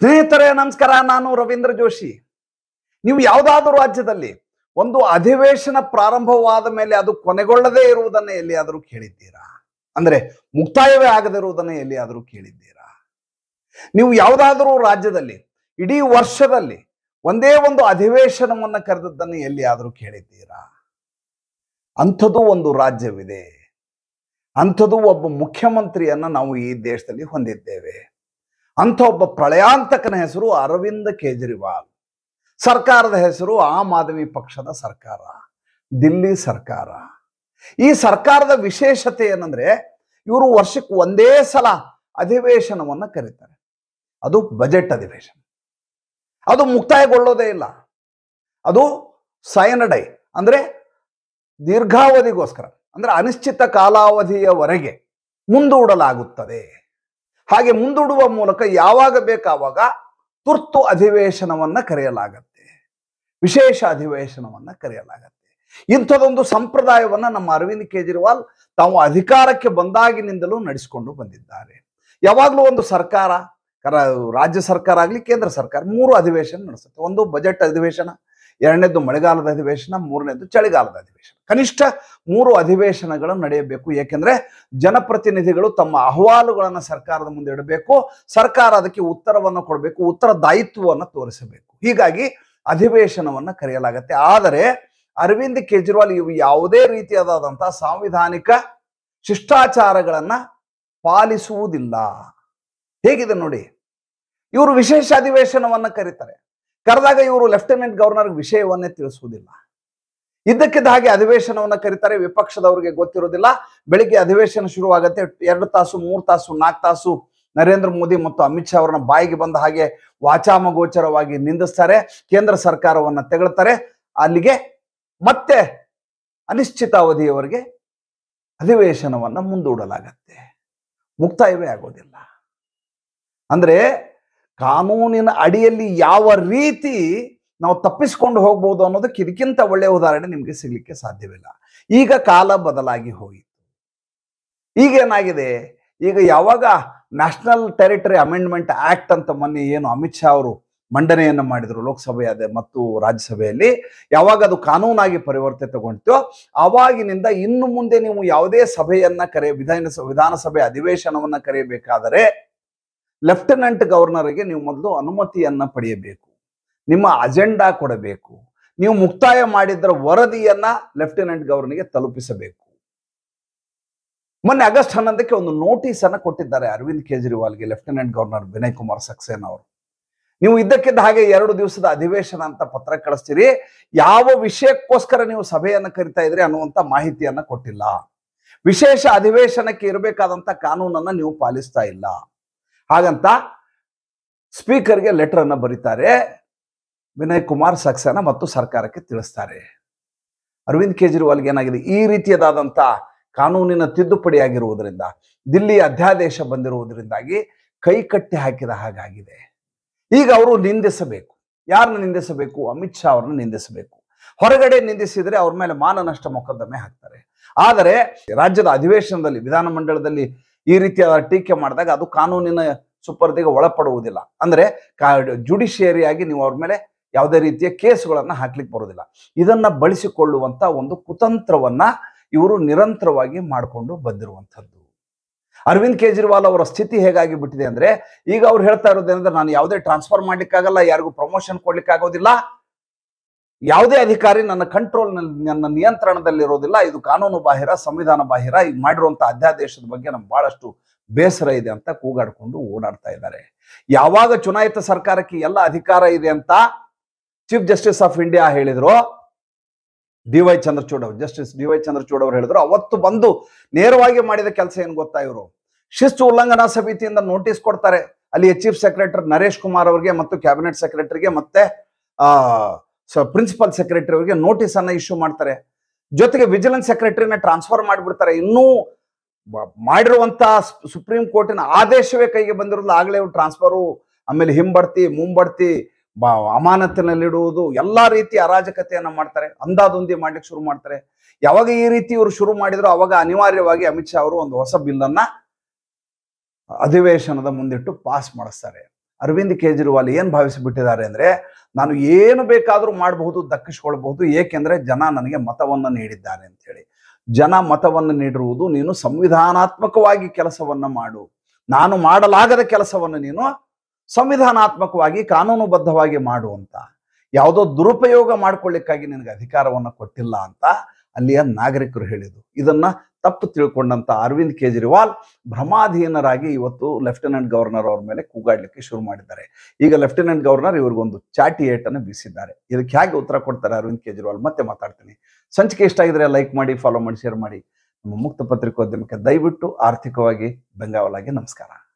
ಸ್ನೇಹಿತರೆ ನಮಸ್ಕಾರ ನಾನು ರವೀಂದ್ರ ಜೋಶಿ ನೀವು ಯಾವುದಾದ್ರೂ ರಾಜ್ಯದಲ್ಲಿ ಒಂದು ಅಧಿವೇಶನ ಪ್ರಾರಂಭವಾದ ಮೇಲೆ ಅದು ಕೊನೆಗೊಳ್ಳದೇ ಇರುವುದನ್ನು ಎಲ್ಲಿಯಾದರೂ ಕೇಳಿದ್ದೀರಾ ಅಂದ್ರೆ ಮುಕ್ತಾಯವೇ ಆಗದಿರುವುದನ್ನು ಎಲ್ಲಿಯಾದರೂ ಕೇಳಿದ್ದೀರಾ ನೀವು ಯಾವುದಾದರೂ ರಾಜ್ಯದಲ್ಲಿ ಇಡೀ ವರ್ಷದಲ್ಲಿ ಒಂದೇ ಒಂದು ಅಧಿವೇಶನವನ್ನು ಕರೆದದ್ದನ್ನು ಎಲ್ಲಿಯಾದರೂ ಕೇಳಿದ್ದೀರಾ ಅಂಥದ್ದು ಒಂದು ರಾಜ್ಯವಿದೆ ಅಂಥದ್ದು ಒಬ್ಬ ಮುಖ್ಯಮಂತ್ರಿಯನ್ನು ನಾವು ಈ ದೇಶದಲ್ಲಿ ಹೊಂದಿದ್ದೇವೆ ಅಂಥ ಒಬ್ಬ ಪ್ರಳಯಾಂತಕನ ಹೆಸರು ಅರವಿಂದ ಕೇಜ್ರಿವಾಲ್ ಸರ್ಕಾರದ ಹೆಸರು ಆಮ್ ಆದ್ಮಿ ಪಕ್ಷದ ಸರ್ಕಾರ ದಿಲ್ಲಿ ಸರ್ಕಾರ ಈ ಸರ್ಕಾರದ ವಿಶೇಷತೆ ಏನಂದ್ರೆ ಇವರು ವರ್ಷಕ್ಕೆ ಒಂದೇ ಸಲ ಅಧಿವೇಶನವನ್ನು ಕರೀತಾರೆ ಅದು ಬಜೆಟ್ ಅಧಿವೇಶನ ಅದು ಮುಕ್ತಾಯಗೊಳ್ಳೋದೇ ಇಲ್ಲ ಅದು ಸಯನಡೈ ಅಂದರೆ ದೀರ್ಘಾವಧಿಗೋಸ್ಕರ ಅಂದ್ರೆ ಅನಿಶ್ಚಿತ ಕಾಲಾವಧಿಯವರೆಗೆ ಮುಂದೂಡಲಾಗುತ್ತದೆ ಹಾಗೆ ಮುಂದೂಡುವ ಮೂಲಕ ಯಾವಾಗ ಬೇಕಾವಾಗ ತುರ್ತು ಅಧಿವೇಶನವನ್ನ ಕರೆಯಲಾಗತ್ತೆ ವಿಶೇಷ ಅಧಿವೇಶನವನ್ನ ಕರೆಯಲಾಗತ್ತೆ ಇಂಥದೊಂದು ಸಂಪ್ರದಾಯವನ್ನ ನಮ್ಮ ಅರವಿಂದ್ ಕೇಜ್ರಿವಾಲ್ ತಾವು ಅಧಿಕಾರಕ್ಕೆ ಬಂದಾಗಿನಿಂದಲೂ ನಡೆಸಿಕೊಂಡು ಬಂದಿದ್ದಾರೆ ಯಾವಾಗಲೂ ಒಂದು ಸರ್ಕಾರ ರಾಜ್ಯ ಸರ್ಕಾರ ಆಗಲಿ ಕೇಂದ್ರ ಸರ್ಕಾರ ಮೂರು ಅಧಿವೇಶನ ನಡೆಸುತ್ತೆ ಒಂದು ಬಜೆಟ್ ಅಧಿವೇಶನ ಎರಡನೇದು ಮಳೆಗಾಲದ ಅಧಿವೇಶನ ಮೂರನೇದು ಚಳಿಗಾಲದ ಅಧಿವೇಶನ ಕನಿಷ್ಠ ಮೂರು ಅಧಿವೇಶನಗಳು ನಡೆಯಬೇಕು ಏಕೆಂದರೆ ಜನಪ್ರತಿನಿಧಿಗಳು ತಮ್ಮ ಅಹವಾಲುಗಳನ್ನು ಸರ್ಕಾರದ ಮುಂದೆ ಇಡಬೇಕು ಸರ್ಕಾರ ಅದಕ್ಕೆ ಉತ್ತರವನ್ನು ಕೊಡಬೇಕು ಉತ್ತರ ದಾಯಿತ್ವವನ್ನು ತೋರಿಸಬೇಕು ಹೀಗಾಗಿ ಅಧಿವೇಶನವನ್ನು ಕರೆಯಲಾಗತ್ತೆ ಆದರೆ ಅರವಿಂದ್ ಕೇಜ್ರಿವಾಲ್ ಇವು ಯಾವುದೇ ರೀತಿಯಾದಂತಹ ಸಾಂವಿಧಾನಿಕ ಶಿಷ್ಟಾಚಾರಗಳನ್ನು ಪಾಲಿಸುವುದಿಲ್ಲ ಹೇಗಿದೆ ನೋಡಿ ಇವರು ವಿಶೇಷ ಅಧಿವೇಶನವನ್ನು ಕರೀತಾರೆ ಕರೆದಾಗ ಇವರು ಲೆಫ್ಟಿನೆಂಟ್ ಗವರ್ನರ್ ವಿಷಯವನ್ನೇ ತಿಳಿಸುವುದಿಲ್ಲ ಇದ್ದಕ್ಕಿದ್ದ ಹಾಗೆ ಅಧಿವೇಶನವನ್ನು ಕರೀತಾರೆ ವಿಪಕ್ಷದವರಿಗೆ ಗೊತ್ತಿರೋದಿಲ್ಲ ಬೆಳಿಗ್ಗೆ ಅಧಿವೇಶನ ಶುರುವಾಗುತ್ತೆ ಎರಡು ತಾಸು ಮೂರು ತಾಸು ನಾಲ್ಕು ತಾಸು ನರೇಂದ್ರ ಮೋದಿ ಮತ್ತು ಅಮಿತ್ ಶಾ ಅವರನ್ನ ಬಾಯಿಗೆ ಬಂದ ಹಾಗೆ ವಾಚಾಮಗೋಚರವಾಗಿ ನಿಂದಿಸ್ತಾರೆ ಕೇಂದ್ರ ಸರ್ಕಾರವನ್ನ ತೆಗಳುತ್ತಾರೆ ಅಲ್ಲಿಗೆ ಮತ್ತೆ ಅನಿಶ್ಚಿತಾವಧಿಯವರಿಗೆ ಅಧಿವೇಶನವನ್ನ ಮುಂದೂಡಲಾಗತ್ತೆ ಮುಕ್ತಾಯವೇ ಆಗೋದಿಲ್ಲ ಅಂದ್ರೆ ಕಾನೂನಿನ ಅಡಿಯಲ್ಲಿ ಯಾವ ರೀತಿ ನಾವು ತಪ್ಪಿಸ್ಕೊಂಡು ಹೋಗ್ಬೋದು ಅನ್ನೋದಕ್ಕೆ ಇದಕ್ಕಿಂತ ಒಳ್ಳೆಯ ಉದಾಹರಣೆ ನಿಮಗೆ ಸಿಗಲಿಕ್ಕೆ ಸಾಧ್ಯವಿಲ್ಲ ಈಗ ಕಾಲ ಬದಲಾಗಿ ಹೋಯಿತು ಈಗೇನಾಗಿದೆ ಈಗ ಯಾವಾಗ ನ್ಯಾಷನಲ್ ಟೆರಿಟರಿ ಅಮೆಂಡ್ಮೆಂಟ್ ಆ್ಯಕ್ಟ್ ಅಂತ ಮೊನ್ನೆ ಏನು ಅಮಿತ್ ಶಾ ಅವರು ಮಂಡನೆಯನ್ನು ಮಾಡಿದರು ಲೋಕಸಭೆಯಾದ ಮತ್ತು ರಾಜ್ಯಸಭೆಯಲ್ಲಿ ಯಾವಾಗ ಅದು ಕಾನೂನಾಗಿ ತಗೊಂಡಿತೋ ಆವಾಗಿನಿಂದ ಇನ್ನು ಮುಂದೆ ನೀವು ಯಾವುದೇ ಸಭೆಯನ್ನ ಕರೆ ವಿಧಾನಸಭೆ ವಿಧಾನಸಭೆ ಅಧಿವೇಶನವನ್ನ ಕರೆಯಬೇಕಾದರೆ ಲೆಫ್ಟಿನೆಂಟ್ ಗವರ್ನರ್ಗೆ ನೀವು ಮೊದಲು ಅನುಮತಿಯನ್ನ ಪಡೆಯಬೇಕು ನಿಮ್ಮ ಅಜೆಂಡಾ ಕೊಡಬೇಕು ನೀವು ಮುಕ್ತಾಯ ಮಾಡಿದ್ರ ವರದಿಯನ್ನ ಲೆಫ್ಟಿನೆಂಟ್ ಗವರ್ನರ್ಗೆ ತಲುಪಿಸಬೇಕು ಮೊನ್ನೆ ಆಗಸ್ಟ್ ಹನ್ನೊಂದಕ್ಕೆ ಒಂದು ನೋಟಿಸ್ ಅನ್ನ ಕೊಟ್ಟಿದ್ದಾರೆ ಅರವಿಂದ್ ಕೇಜ್ರಿವಾಲ್ಗೆ ಲೆಫ್ಟಿನೆಂಟ್ ಗವರ್ನರ್ ವಿನಯ್ ಕುಮಾರ್ ಸಕ್ಸೇನಾ ಅವರು ನೀವು ಇದ್ದಕ್ಕಿದ್ದ ಹಾಗೆ ಎರಡು ದಿವಸದ ಅಧಿವೇಶನ ಅಂತ ಪತ್ರ ಕಳಿಸ್ತೀರಿ ಯಾವ ವಿಷಯಕ್ಕೋಸ್ಕರ ನೀವು ಸಭೆಯನ್ನ ಕರಿತಾ ಇದ್ರಿ ಅನ್ನುವಂಥ ಮಾಹಿತಿಯನ್ನ ಕೊಟ್ಟಿಲ್ಲ ವಿಶೇಷ ಅಧಿವೇಶನಕ್ಕೆ ಇರಬೇಕಾದಂತ ಕಾನೂನನ್ನ ನೀವು ಪಾಲಿಸ್ತಾ ಇಲ್ಲ ಹಾಗಂತ ಸ್ಪೀಕರ್ಗೆ ಲೆಟರನ್ನು ಬರೀತಾರೆ ವಿನಯ್ ಕುಮಾರ್ ಸಕ್ಸೇನಾ ಮತ್ತು ಸರ್ಕಾರಕ್ಕೆ ತಿಳಿಸ್ತಾರೆ ಅರವಿಂದ್ ಕೇಜ್ರಿವಾಲ್ಗೆ ಏನಾಗಿದೆ ಈ ರೀತಿಯದಾದಂಥ ಕಾನೂನಿನ ತಿದ್ದುಪಡಿ ಆಗಿರುವುದರಿಂದ ದಿಲ್ಲಿ ಅಧ್ಯಾದೇಶ ಬಂದಿರುವುದರಿಂದಾಗಿ ಕೈಕಟ್ಟಿ ಹಾಕಿದ ಹಾಗಾಗಿದೆ ಈಗ ಅವರು ನಿಂದಿಸಬೇಕು ಯಾರನ್ನ ನಿಂದಿಸಬೇಕು ಅಮಿತ್ ಶಾ ಅವ್ರನ್ನ ನಿಂದಿಸಬೇಕು ಹೊರಗಡೆ ನಿಂದಿಸಿದರೆ ಅವ್ರ ಮೇಲೆ ಮಾನನಷ್ಟ ಮೊಕದ್ದಮೆ ಹಾಕ್ತಾರೆ ಆದರೆ ರಾಜ್ಯದ ಅಧಿವೇಶನದಲ್ಲಿ ವಿಧಾನಮಂಡಲದಲ್ಲಿ ಈ ರೀತಿಯಾದ ಟೀಕೆ ಮಾಡಿದಾಗ ಅದು ಕಾನೂನಿನ ಸುಪರ್ದಿಗೆ ಒಳಪಡುವುದಿಲ್ಲ ಅಂದ್ರೆ ಜುಡಿಷಿಯರಿಯಾಗಿ ನೀವು ಅವ್ರ ಮೇಲೆ ಯಾವುದೇ ರೀತಿಯ ಕೇಸ್ಗಳನ್ನ ಹಾಕ್ಲಿಕ್ಕೆ ಬರೋದಿಲ್ಲ ಇದನ್ನ ಬಳಸಿಕೊಳ್ಳುವಂತ ಒಂದು ಕುತಂತ್ರವನ್ನ ಇವರು ನಿರಂತರವಾಗಿ ಮಾಡಿಕೊಂಡು ಬಂದಿರುವಂಥದ್ದು ಅರವಿಂದ್ ಕೇಜ್ರಿವಾಲ್ ಅವರ ಸ್ಥಿತಿ ಹೇಗಾಗಿ ಬಿಟ್ಟಿದೆ ಅಂದ್ರೆ ಈಗ ಅವ್ರು ಹೇಳ್ತಾ ಇರೋದೇನಂದ್ರೆ ನಾನು ಯಾವುದೇ ಟ್ರಾನ್ಸ್ಫರ್ ಮಾಡ್ಲಿಕ್ಕಾಗಲ್ಲ ಯಾರಿಗೂ ಪ್ರಮೋಷನ್ ಆಗೋದಿಲ್ಲ ಯಾವುದೇ ಅಧಿಕಾರಿ ನನ್ನ ಕಂಟ್ರೋಲ್ನಲ್ಲಿ ನನ್ನ ನಿಯಂತ್ರಣದಲ್ಲಿರೋದಿಲ್ಲ ಇದು ಕಾನೂನು ಬಾಹಿರ ಸಂವಿಧಾನ ಬಾಹಿರ ಈಗ ಮಾಡಿರುವಂಥ ಅಧ್ಯಾದೇಶದ ಬಗ್ಗೆ ನಮ್ಗೆ ಭಾಳಷ್ಟು ಬೇಸರ ಇದೆ ಅಂತ ಕೂಗಾಡಿಕೊಂಡು ಓಡಾಡ್ತಾ ಇದ್ದಾರೆ ಯಾವಾಗ ಚುನಾಯಿತ ಸರ್ಕಾರಕ್ಕೆ ಎಲ್ಲ ಅಧಿಕಾರ ಇದೆ ಅಂತ ಚೀಫ್ ಜಸ್ಟಿಸ್ ಆಫ್ ಇಂಡಿಯಾ ಹೇಳಿದ್ರು ಡಿ ವೈ ಚಂದ್ರಚೂಡ್ ಅವರು ಜಸ್ಟಿಸ್ ಡಿ ವೈ ಚಂದ್ರಚೂಡ್ ಅವರು ಹೇಳಿದ್ರು ಅವತ್ತು ಬಂದು ನೇರವಾಗಿ ಮಾಡಿದ ಕೆಲಸ ಏನು ಗೊತ್ತಾ ಇವರು ಶಿಸ್ತು ಉಲ್ಲಂಘನಾ ಸಮಿತಿಯಿಂದ ನೋಟಿಸ್ ಕೊಡ್ತಾರೆ ಅಲ್ಲಿಯ ಚೀಫ್ ಸೆಕ್ರೆಟರಿ ನರೇಶ್ ಕುಮಾರ್ ಅವರಿಗೆ ಮತ್ತು ಕ್ಯಾಬಿನೆಟ್ ಸೆಕ್ರೆಟರಿಗೆ ಮತ್ತೆ ಆ ಸೊ ಪ್ರಿನ್ಸಿಪಲ್ ಸೆಕ್ರೆಟರಿ ಅವರಿಗೆ ನೋಟಿಸ್ ಅನ್ನ ಇಶ್ಯೂ ಮಾಡ್ತಾರೆ ಜೊತೆಗೆ ವಿಜಿಲೆನ್ಸ್ ಸೆಕ್ರೆಟರಿನ ಟ್ರಾನ್ಸ್ಫರ್ ಮಾಡಿಬಿಡ್ತಾರೆ ಇನ್ನೂ ಮಾಡಿರುವಂತಹ ಸುಪ್ರೀಂ ಕೋರ್ಟಿನ ಆದೇಶವೇ ಕೈಗೆ ಬಂದಿರೋದು ಆಗಲೇ ಟ್ರಾನ್ಸ್ಫರು ಆಮೇಲೆ ಹಿಂಬಡ್ತಿ ಮುಂಬಡ್ತಿ ಅಮಾನತಿನಲ್ಲಿಡುವುದು ಎಲ್ಲಾ ರೀತಿ ಅರಾಜಕತೆಯನ್ನ ಮಾಡ್ತಾರೆ ಅಂದಾದೊಂದಿ ಮಾಡ್ಲಿಕ್ಕೆ ಶುರು ಮಾಡ್ತಾರೆ ಯಾವಾಗ ಈ ರೀತಿ ಇವರು ಶುರು ಮಾಡಿದ್ರು ಅವಾಗ ಅನಿವಾರ್ಯವಾಗಿ ಅಮಿತ್ ಶಾ ಅವರು ಒಂದು ಹೊಸ ಬಿಲ್ಲನ್ನ ಅಧಿವೇಶನದ ಮುಂದಿಟ್ಟು ಪಾಸ್ ಮಾಡಿಸ್ತಾರೆ ಅರವಿಂದ್ ಕೇಜ್ರಿವಾಲ್ ಏನು ಭಾವಿಸಿಬಿಟ್ಟಿದ್ದಾರೆ ಅಂದ್ರೆ ನಾನು ಏನು ಬೇಕಾದರೂ ಮಾಡಬಹುದು ದಕ್ಕಿಸ್ಕೊಳ್ಬಹುದು ಏಕೆಂದ್ರೆ ಜನ ನನಗೆ ಮತವನ್ನು ನೀಡಿದ್ದಾರೆ ಹೇಳಿ ಜನ ಮತವನ್ನು ನೀಡಿರುವುದು ನೀನು ಸಂವಿಧಾನಾತ್ಮಕವಾಗಿ ಕೆಲಸವನ್ನು ಮಾಡು ನಾನು ಮಾಡಲಾಗದ ಕೆಲಸವನ್ನು ನೀನು ಸಂವಿಧಾನಾತ್ಮಕವಾಗಿ ಕಾನೂನುಬದ್ಧವಾಗಿ ಮಾಡು ಅಂತ ಯಾವುದೋ ದುರುಪಯೋಗ ಮಾಡ್ಕೊಳ್ಳಿಕ್ಕಾಗಿ ನಿನಗೆ ಅಧಿಕಾರವನ್ನು ಕೊಟ್ಟಿಲ್ಲ ಅಂತ ಅಲ್ಲಿಯ ನಾಗರಿಕರು ಹೇಳಿದರು ಇದನ್ನ ತಪ್ಪು ತಿಳ್ಕೊಂಡಂಥ ಅರವಿಂದ್ ಕೇಜ್ರಿವಾಲ್ ಭ್ರಮಾಧೀನರಾಗಿ ಇವತ್ತು ಲೆಫ್ಟಿನೆಂಟ್ ಗವರ್ನರ್ ಅವ್ರ ಮೇಲೆ ಕೂಗಾಡಲಿಕ್ಕೆ ಶುರು ಮಾಡಿದ್ದಾರೆ ಈಗ ಲೆಫ್ಟಿನೆಂಟ್ ಗವರ್ನರ್ ಇವ್ರಿಗೊಂದು ಚಾಟಿ ಏಟನ್ನು ಬೀಸಿದ್ದಾರೆ ಇದಕ್ಕೆ ಹೇಗೆ ಉತ್ತರ ಕೊಡ್ತಾರೆ ಅರವಿಂದ್ ಕೇಜ್ರಿವಾಲ್ ಮತ್ತೆ ಮಾತಾಡ್ತೀನಿ ಸಂಚಿಕೆ ಇಷ್ಟ ಆಗಿದ್ರೆ ಲೈಕ್ ಮಾಡಿ ಫಾಲೋ ಮಾಡಿ ಶೇರ್ ಮಾಡಿ ನಮ್ಮ ಮುಕ್ತ ಪತ್ರಿಕೋದ್ಯಮಕ್ಕೆ ದಯವಿಟ್ಟು ಆರ್ಥಿಕವಾಗಿ ಬೆಂಗಾವಲಾಗಿ ನಮಸ್ಕಾರ